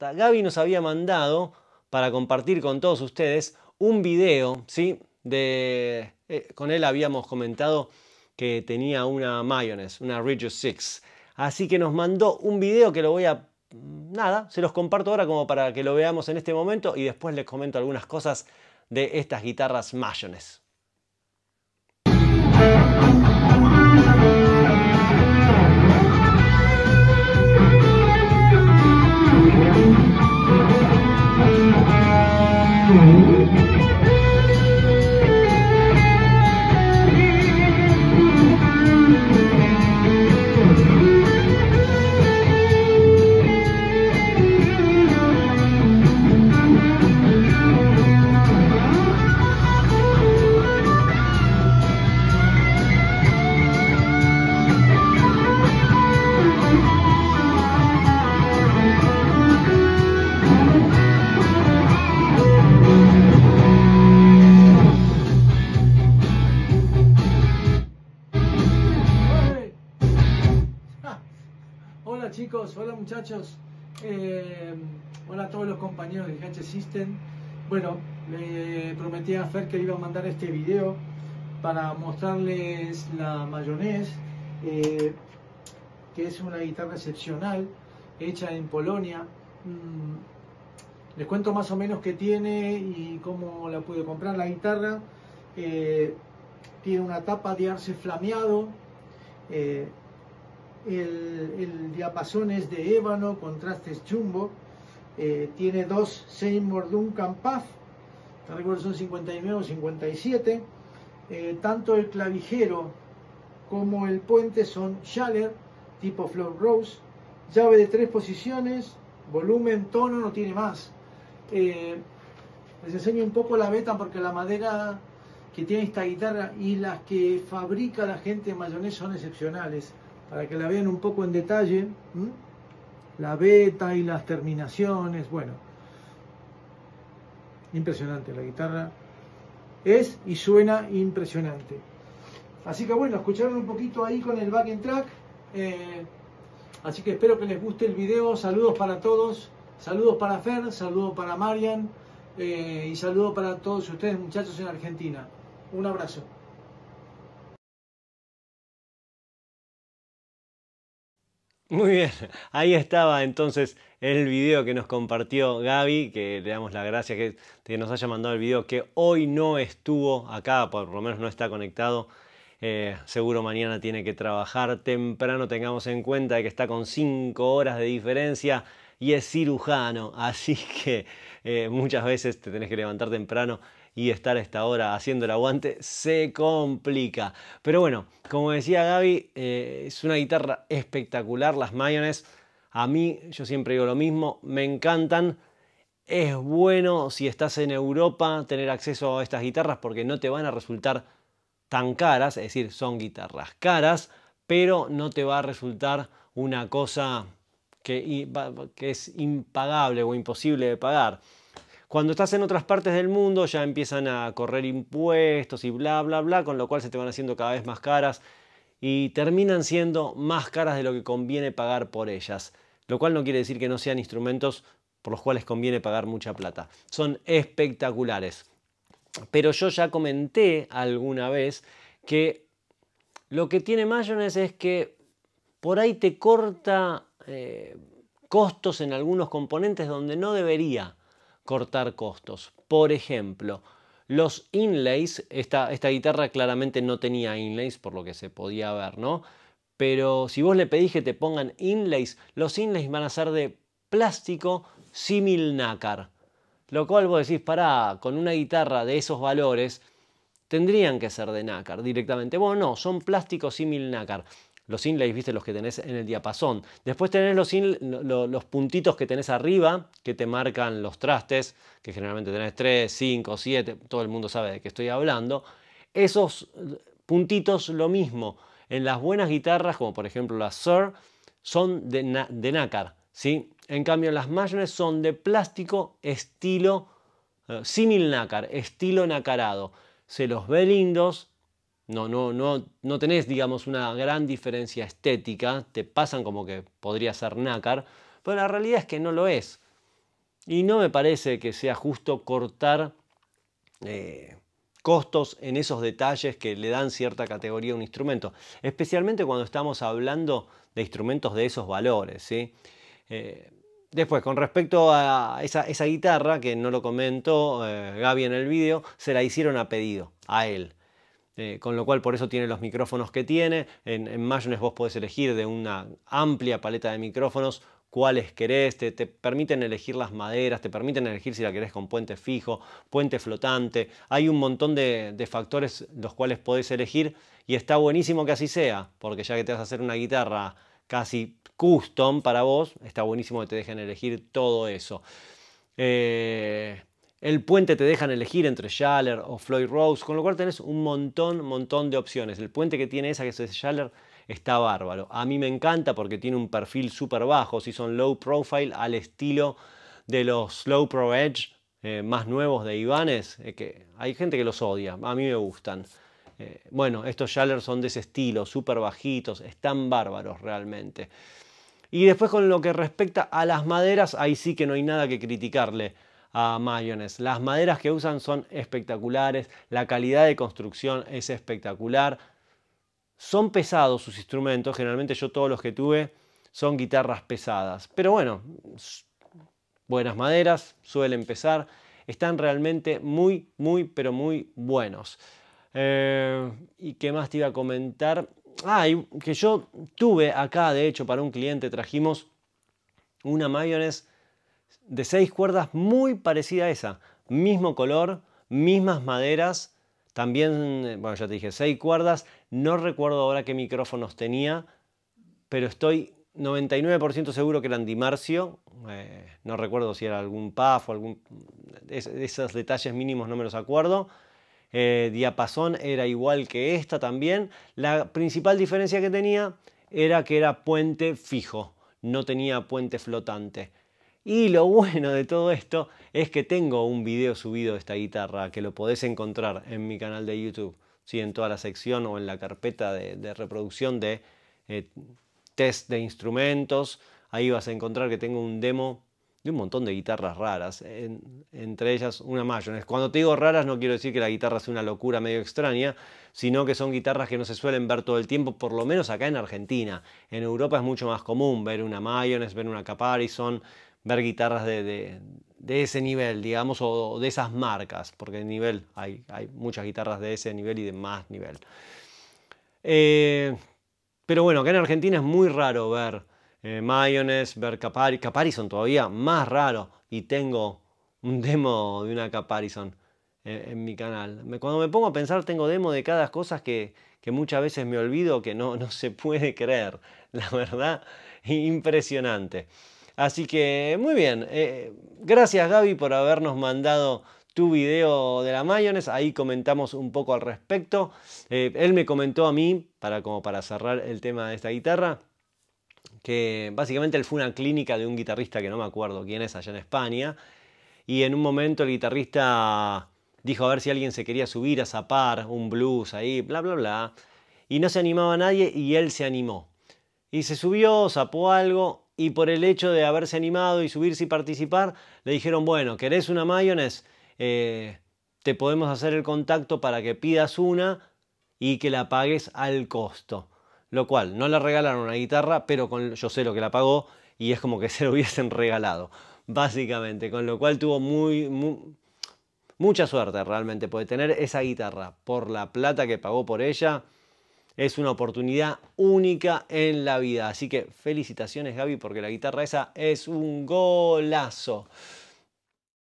Gaby nos había mandado para compartir con todos ustedes un video, ¿sí? De, eh, con él habíamos comentado que tenía una Mayones, una Ridge 6. Así que nos mandó un video que lo voy a... Nada, se los comparto ahora como para que lo veamos en este momento y después les comento algunas cosas de estas guitarras Mayones. time chicos, hola muchachos, eh, hola a todos los compañeros de GH System. Bueno, le prometí a Fer que iba a mandar este video para mostrarles la mayones eh, que es una guitarra excepcional hecha en Polonia. Mm, les cuento más o menos qué tiene y cómo la pude comprar la guitarra. Eh, tiene una tapa de arce flameado el, diapasón es de ébano, contrastes chumbo, eh, tiene dos Seymour Duncan Puff, recuerdo son 59 o 57, eh, tanto el clavijero como el puente son Schaller tipo Floor Rose, llave de tres posiciones, volumen, tono, no tiene más. Eh, les enseño un poco la beta porque la madera que tiene esta guitarra y las que fabrica la gente de mayonesa son excepcionales para que la vean un poco en detalle, la beta y las terminaciones, bueno, impresionante la guitarra, es y suena impresionante. Así que bueno, escucharon un poquito ahí con el back and track, eh, así que espero que les guste el video, saludos para todos, saludos para Fer, saludos para Marian eh, y saludos para todos ustedes muchachos en Argentina. Un abrazo. Muy bien, ahí estaba entonces el video que nos compartió Gaby, que le damos la gracia que, que nos haya mandado el video, que hoy no estuvo acá, por lo menos no está conectado. Eh, seguro mañana tiene que trabajar temprano, tengamos en cuenta que está con 5 horas de diferencia y es cirujano, así que eh, muchas veces te tenés que levantar temprano y estar a esta hora haciendo el aguante se complica. Pero bueno, como decía Gaby, eh, es una guitarra espectacular, las Mayones. A mí, yo siempre digo lo mismo, me encantan. Es bueno si estás en Europa tener acceso a estas guitarras porque no te van a resultar tan caras, es decir, son guitarras caras, pero no te va a resultar una cosa que es impagable o imposible de pagar. Cuando estás en otras partes del mundo ya empiezan a correr impuestos y bla, bla, bla, con lo cual se te van haciendo cada vez más caras y terminan siendo más caras de lo que conviene pagar por ellas. Lo cual no quiere decir que no sean instrumentos por los cuales conviene pagar mucha plata. Son espectaculares. Pero yo ya comenté alguna vez que lo que tiene Mayones es que por ahí te corta eh, costos en algunos componentes donde no debería cortar costos. Por ejemplo, los inlays, esta, esta guitarra claramente no tenía inlays, por lo que se podía ver, ¿no? Pero si vos le pedís que te pongan inlays, los inlays van a ser de plástico símil nácar. Lo cual vos decís, pará, con una guitarra de esos valores, tendrían que ser de nácar directamente. Bueno, no, son plástico símil nácar los inlays, viste, los que tenés en el diapasón. Después tenés los, los puntitos que tenés arriba, que te marcan los trastes, que generalmente tenés 3, 5, 7, todo el mundo sabe de qué estoy hablando. Esos eh, puntitos, lo mismo. En las buenas guitarras, como por ejemplo las Sir, son de, nácar, ¿sí? En cambio, las Mayones son de plástico estilo, eh, similar nácar, estilo nacarado. Se los ve lindos, no, no, no, no tenés, digamos, una gran diferencia estética, te pasan como que podría ser nácar, pero la realidad es que no lo es. Y no me parece que sea justo cortar eh, costos en esos detalles que le dan cierta categoría a un instrumento, especialmente cuando estamos hablando de instrumentos de esos valores. Eh, después, con respecto a esa, guitarra, que no lo comentó eh, Gaby en el vídeo, se la hicieron a pedido, a él. Eh, con lo cual por eso tiene los micrófonos que tiene. En, Mayones vos podés elegir de una amplia paleta de micrófonos cuáles querés, te, te, permiten elegir las maderas, te permiten elegir si la querés con puente fijo, puente flotante, hay un montón de, factores los cuales podés elegir y está buenísimo que así sea, porque ya que te vas a hacer una guitarra casi custom para vos, está buenísimo que te dejen elegir todo eso. Eh, el puente te dejan elegir entre Schaller o Floyd Rose, con lo cual tenés un montón, montón de opciones. El puente que tiene esa que es Schaller está bárbaro. A mí me encanta porque tiene un perfil súper bajo, si son low profile al estilo de los Low Pro Edge eh, más nuevos de Ibanez, eh, que hay gente que los odia, a mí me gustan. Eh, bueno, estos Schaller son de ese estilo, súper bajitos, están bárbaros realmente. Y después con lo que respecta a las maderas, ahí sí que no hay nada que criticarle a Mayones Las maderas que usan son espectaculares, la calidad de construcción es espectacular. Son pesados sus instrumentos, generalmente yo todos los que tuve son guitarras pesadas, pero bueno, buenas maderas, suelen pesar, están realmente muy, muy, pero muy buenos. Eh, ¿Y qué más te iba a comentar? Ah, que yo tuve acá, de hecho, para un cliente trajimos una Mayones de seis cuerdas muy parecida a esa. Mismo color, mismas maderas. También, eh, bueno, ya te dije, seis cuerdas. No recuerdo ahora qué micrófonos tenía, pero estoy 99% seguro que eran Dimarcio. Eh, no recuerdo si era algún puff o algún. esos detalles mínimos no me los acuerdo. Eh, diapasón era igual que esta también. La principal diferencia que tenía era que era puente fijo, no tenía puente flotante. Y lo bueno de todo esto es que tengo un video subido de esta guitarra que lo podés encontrar en mi canal de YouTube, en toda la sección o en la carpeta de, reproducción de eh, test de instrumentos. Ahí vas a encontrar que tengo un demo de un montón de guitarras raras, entre ellas una Mayones. Cuando te digo raras no quiero decir que la guitarra sea una locura medio extraña, sino que son guitarras que no se suelen ver todo el tiempo, por lo menos acá en Argentina. En Europa es mucho más común ver una Mayones, ver una Caparison, ver guitarras de, ese nivel, digamos, o de esas marcas, porque nivel hay, hay muchas guitarras de ese nivel y de más nivel. Eh, pero bueno, acá en Argentina es muy raro ver eh, Mayones, ver Caparison todavía más raro. Y tengo un demo de una Caparison eh, en, mi canal. cuando me pongo a pensar, tengo demo de cada cosa que, que muchas veces me olvido que no, no se puede creer. La verdad, impresionante. Así que muy bien. Eh, gracias Gaby por habernos mandado tu video de la Mayones, ahí comentamos un poco al respecto. Eh, él me comentó a mí, para, como para cerrar el tema de esta guitarra, que básicamente él fue una clínica de un guitarrista que no me acuerdo quién es allá en España, y en un momento el guitarrista dijo a ver si alguien se quería subir a zapar un blues ahí, bla, bla, bla, y no se animaba nadie y él se animó. Y se subió, zapó algo, y por el hecho de haberse animado y subirse y participar, le dijeron, bueno, ¿querés una Mayones? Eh, te podemos hacer el contacto para que pidas una y que la pagues al costo. Lo cual, no le regalaron una guitarra, pero con, yo sé lo que la pagó y es como que se lo hubiesen regalado, básicamente. Con lo cual tuvo muy, mucha suerte realmente, puede tener esa guitarra por la plata que pagó por ella, es una oportunidad única en la vida. Así que felicitaciones Gaby porque la guitarra esa es un golazo.